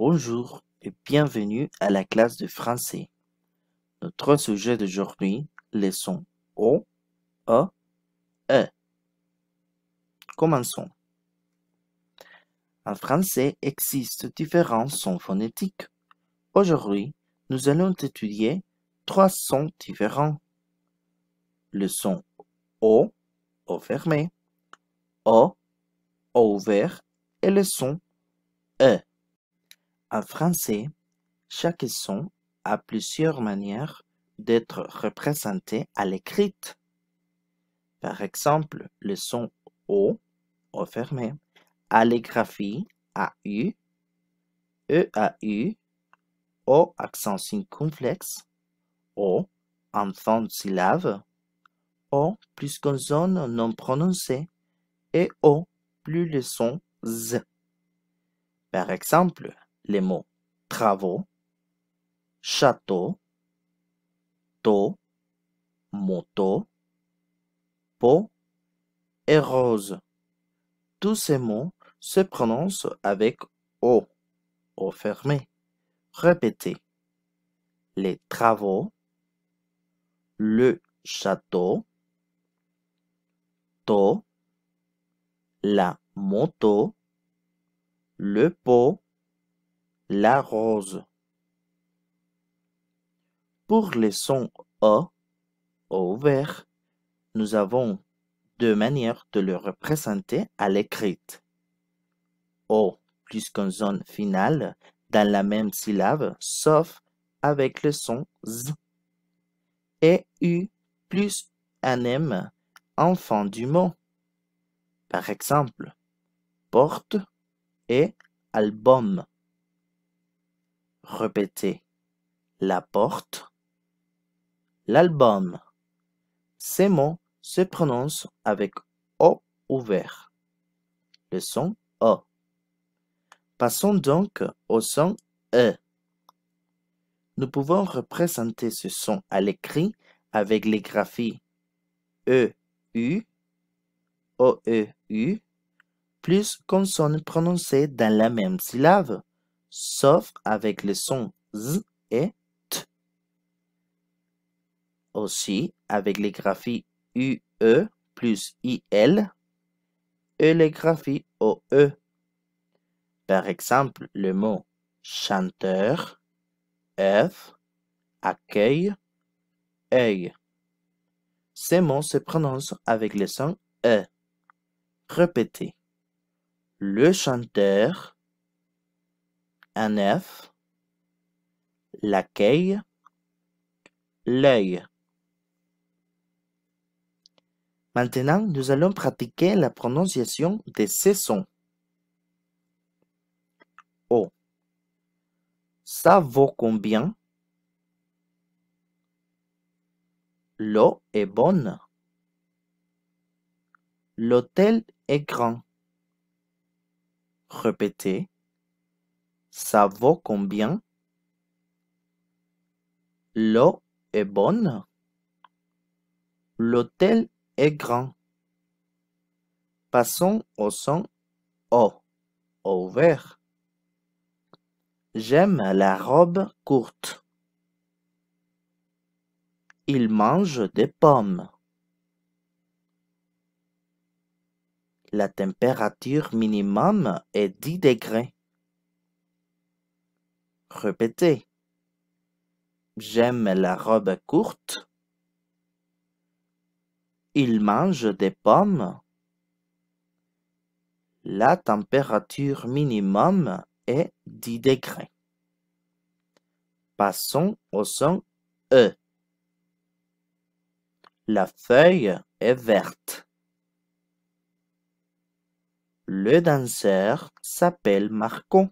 Bonjour et bienvenue à la classe de français. Notre sujet d'aujourd'hui, les sons O, E, E. Commençons. En français existent différents sons phonétiques. Aujourd'hui, nous allons étudier trois sons différents. Le son O, O fermé, O, O ouvert et le son E. En français, chaque son a plusieurs manières d'être représenté à l'écrit. Par exemple, le son O, O fermé, allégraphie, AU, e, u O accent circonflexe, O en fin de syllabe, O plus consonne non prononcée et O plus le son Z. Par exemple, les mots travaux, château, to, moto, pot et rose. Tous ces mots se prononcent avec O, O fermé. Répétez. Les travaux, le château, to, la moto, le pot la rose. Pour les sons O, au vert, nous avons deux manières de le représenter à l'écrite. O plus zone finale dans la même syllabe, sauf avec le son Z. Et U plus un M, fin du mot. Par exemple, porte et album répéter La porte. L'album. Ces mots se prononcent avec O ouvert. Le son O. Passons donc au son E. Nous pouvons représenter ce son à l'écrit avec les graphies E, U, O, E, U, plus consonnes prononcées dans la même syllabe sauf avec les sons « z et t. Aussi, avec les graphies ue plus il et les graphies oe. Par exemple, le mot chanteur, f »,« accueil, œil. Ces mots se prononcent avec le sons « e. Répétez. Le chanteur, œuf, l'accueil, l'œil. Maintenant, nous allons pratiquer la prononciation de ces sons. O. Ça vaut combien? L'eau est bonne. L'hôtel est grand. Répétez. Ça vaut combien? L'eau est bonne? L'hôtel est grand. Passons au son O, au J'aime la robe courte. Il mange des pommes. La température minimum est 10 degrés répéter. J'aime la robe courte. Il mange des pommes. La température minimum est 10 degrés. Passons au son E. La feuille est verte. Le danseur s'appelle Marcon.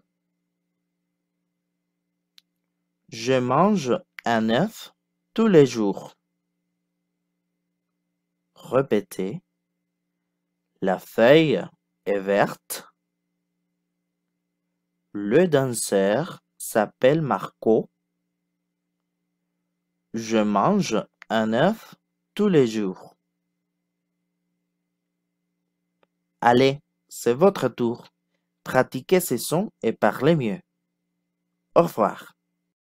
Je mange un œuf tous les jours. Répétez. La feuille est verte. Le danseur s'appelle Marco. Je mange un œuf tous les jours. Allez, c'est votre tour. Pratiquez ces sons et parlez mieux. Au revoir.